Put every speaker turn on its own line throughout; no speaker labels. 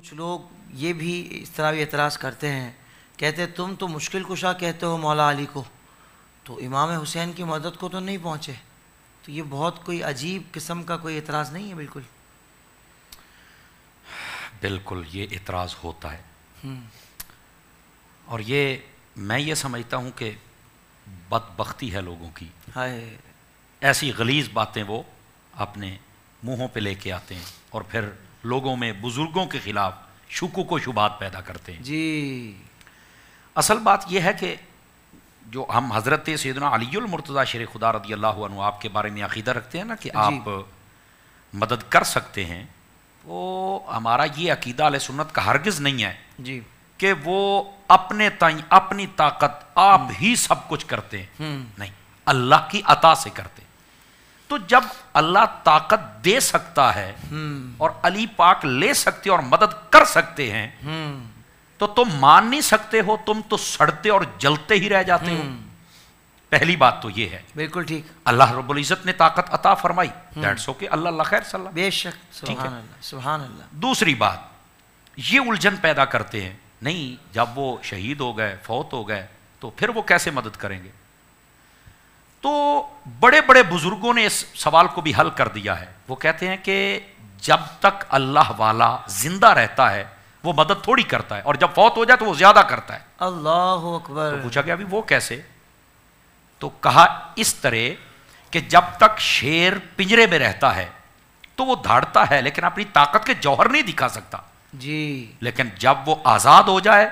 कुछ लोग ये भी इस तरह भी एतराज़ करते हैं कहते हैं तुम तो मुश्किल कुशा कहते हो मौला अली को तो इमाम हुसैन की मदद को तो नहीं पहुँचे तो ये बहुत कोई अजीब किस्म का कोई एतराज़ नहीं है बिल्कुल बिल्कुल ये एतराज़ होता है हम्म। और ये मैं ये समझता हूँ कि बदबख्ती है लोगों की हाय ऐसी गलीज बातें वो अपने मुँहों पे लेके आते हैं और फिर लोगों में बुजुर्गों के खिलाफ शुकू को शुबात पैदा करते हैं जी असल बात यह है कि जो हम हज़रत सैदना अलीमरतज़ा शेर खुदा रदी अल्लाह आपके बारे में अकीदा रखते हैं ना कि आप मदद कर सकते हैं वो हमारा ये अकीदा अल सुन्नत का हरगज़ नहीं है जी कि वो अपने तई अपनी ताकत आप हम्म। ही सब कुछ करते हैं हम्म। नहीं अल्लाह की अता से करते हैं तो जब अल्लाह ताकत दे सकता है हम्म। और अली पाक ले सकते और मदद कर सकते हैं हम्म। तो तुम मान नहीं सकते हो तुम तो सड़ते और जलते ही रह जाते हो हम्म। पहली बात तो ये है बिल्कुल ठीक अल्लाह रब्बुल इज़्ज़त ने ताकत अता फरमाई दैट्स ओके अल्लाह अल्लाह खैर सल्ला बेशक सुभान अल्लाह सुभान अल्लाह दूसरी बात ये उलझन पैदा करते हैं नहीं जब वो शहीद हो गए फौत हो गए तो फिर वो कैसे मदद करेंगे तो बड़े बड़े बुजुर्गों ने इस सवाल को भी हल कर दिया है वो कहते हैं कि जब तक अल्लाह वाला जिंदा रहता है वो मदद थोड़ी करता है और जब फौत हो जाए तो वो ज्यादा करता है अल्लाह अकबर तो पूछा गया अभी वो कैसे तो कहा इस तरह कि जब तक शेर पिंजरे में रहता है तो वो धाड़ता है लेकिन अपनी ताकत के जौहर नहीं दिखा सकता जी लेकिन जब वो आजाद हो जाए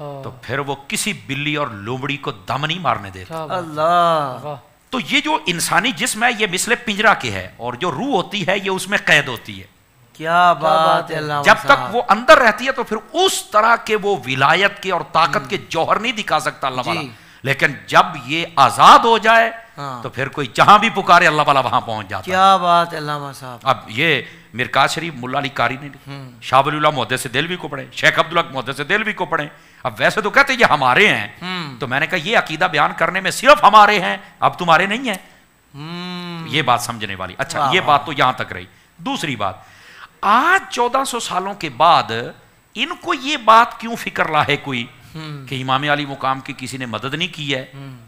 हाँ। तो फिर वो किसी बिल्ली और लोमड़ी को दम नहीं मारने देता अल्लाह तो ये जो इंसानी जिसम है ये मिसले पिंजरा की है और जो रूह होती है ये उसमें कैद होती है क्या बात है जब तक वो अंदर रहती है तो फिर उस तरह के वो विलायत के और ताकत के जौहर नहीं दिखा सकता अल्लाह वाला लेकिन जब ये आजाद हो जाए हाँ। तो फिर कोई जहां भी पुकारे अल्लाह वाला वहां पहुंच जाता क्या बात है अब ये मिरका शरीफ मुला अली कारी ने शाह वलीला मोहदे से दिलवी को पढ़े शेख अब्दुल्ला मोहदे से दिलवी को पढ़े अब वैसे तो कहते ये हमारे हैं हम्म। तो मैंने कहा ये अकीदा बयान करने में सिर्फ हमारे हैं अब तुम्हारे नहीं है हम्म। ये बात समझने वाली अच्छा ये बात तो यहां तक रही दूसरी बात आज सौ सालों के बाद इनको ये बात क्यों फिक्र ला है कोई हम्म। कि इमाम अली मुकाम की किसी ने मदद नहीं की है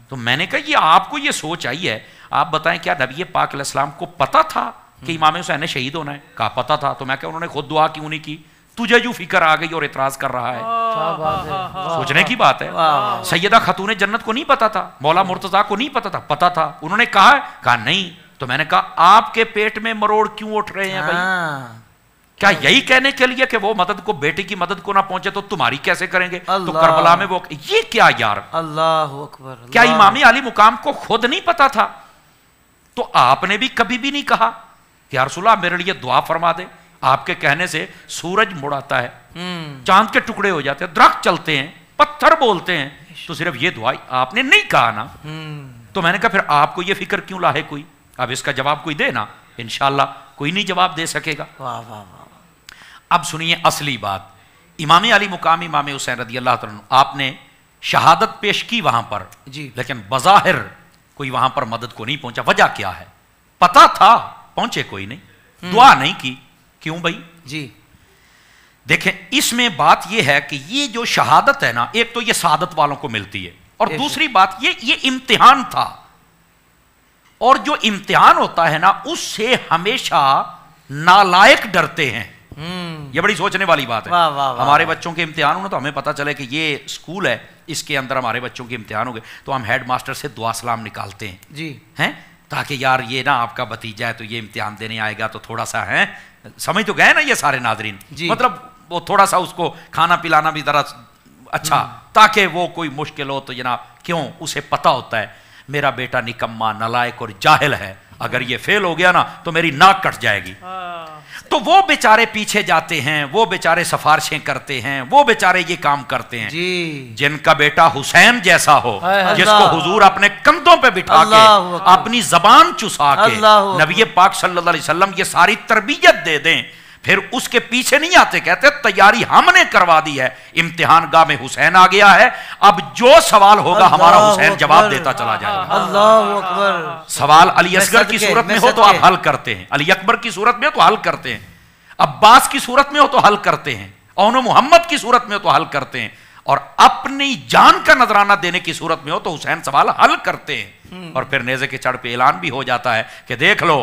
तो मैंने कहा ये आपको ये सोच आई है आप बताएं क्या नबी पाक इस्लाम को पता था कि इमाम हुसैन ने शहीद होना है कहा पता था तो मैं क्या उन्होंने खुद दुआ क्यों नहीं की तुझे जो फिक्र आ गई और इतराज कर रहा है सोचने की बात है सैयदा खतून जन्नत को नहीं पता था मौला मुर्तजा को नहीं पता था पता था उन्होंने कहा कहा नहीं तो मैंने कहा आपके पेट में मरोड़ क्यों उठ रहे हैं भाई हाँ। क्या यही कहने के लिए कि वो मदद को बेटी की मदद को ना पहुंचे तो तुम्हारी कैसे करेंगे तो करबला में वो ये क्या यार अल्लाह अकबर क्या इमामी अली मुकाम को खुद नहीं पता था तो आपने भी कभी भी नहीं कहा कि यारसुल्ला मेरे लिए दुआ फरमा दे आपके कहने से सूरज मुड़ाता है हम्म। चांद के टुकड़े हो जाते हैं दरख्त चलते हैं पत्थर बोलते हैं तो सिर्फ ये दुआ आपने नहीं कहा ना हम्म। तो मैंने कहा फिर आपको ये फिक्र क्यों लाहे कोई अब इसका जवाब कोई दे ना इनशाला कोई नहीं जवाब दे सकेगा वाह वाह वाह अब सुनिए असली बात इमाम अली मुकाम इमाम हुसैन रदी अल्लाह आपने शहादत पेश की वहां पर जी लेकिन बज़ाहिर कोई वहां पर मदद को नहीं पहुंचा वजह क्या है पता था पहुंचे कोई नहीं दुआ हम्म। नहीं की क्यों भाई जी देखें इसमें बात यह है कि ये जो शहादत है ना एक तो ये शहादत वालों को मिलती है और दूसरी बात ये ये इम्तिहान था और जो इम्तिहान होता है ना उससे हमेशा नालायक डरते हैं हम्म। ये बड़ी सोचने वाली बात है वा, वा, वा, हमारे वा, बच्चों के इम्तिहान होना तो हमें पता चले कि ये स्कूल है इसके अंदर हमारे बच्चों के इम्तिहान हो गए तो हम हेडमास्टर से दुआ सलाम निकालते हैं जी हैं ताकि यार ये ना आपका भतीजा है तो ये इम्तिहान देने आएगा तो थोड़ा सा है समझ तो गए ना ये सारे नाजरीन मतलब वो थोड़ा सा उसको खाना पिलाना भी ज़रा अच्छा हम्म। ताकि वो कोई मुश्किल हो तो जनाब क्यों उसे पता होता है मेरा बेटा निकम्मा नलायक और जाहिल है अगर ये फेल हो गया ना तो मेरी नाक कट जाएगी हाँ, तो वो बेचारे पीछे जाते हैं वो बेचारे सिफारिशें करते हैं वो बेचारे ये काम करते हैं जी। जिनका बेटा हुसैन जैसा हो जिसको हुजूर अपने कंधों पे बिठा के अपनी जबान चुसा के नबी पाक सल्लल्लाहु अलैहि वसल्लम ये सारी तरबियत दे दें फिर उसके पीछे नहीं आते कहते तैयारी हमने करवा दी है इम्तिहान गाह में हुसैन आ गया है अब जो सवाल होगा हमारा हुसैन जवाब देता चला जाएगा अल्लाह अकबर सवाल अली असगर की सूरत में हो तो आप हल करते हैं अली अकबर की सूरत में हो तो हल करते हैं अब्बास की सूरत में हो तो हल करते हैं ओन मोहम्मद की सूरत में हो तो हल करते हैं और अपनी जान का नजराना देने की सूरत में हो तो हुसैन सवाल हल करते हैं हम्म। और फिर नेजे के चढ़ पे ऐलान भी हो जाता है कि देख लो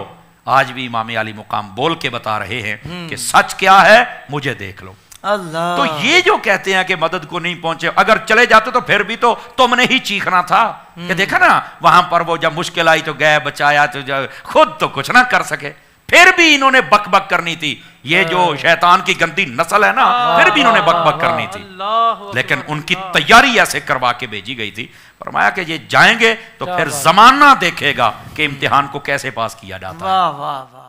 आज भी इमामी अली मुकाम बोल के बता रहे हैं हम्म। कि सच क्या है मुझे देख लो अल्लाह तो ये जो कहते हैं कि मदद को नहीं पहुंचे अगर चले जाते तो फिर भी तो तुमने ही चीखना था हम्म। कि देखा ना वहां पर वो जब मुश्किल आई तो गए बचाया तो खुद तो कुछ ना कर सके फिर भी इन्होंने बक बक करनी थी ये जो हाँ। शैतान की गंदी नस्ल है ना फिर भी इन्होंने हाँ। बक बक करनी थी लेकिन उनकी तैयारी ऐसे करवा के भेजी गई थी फरमाया कि ये जाएंगे तो फिर जमाना देखेगा कि इम्तिहान को कैसे पास किया जाता है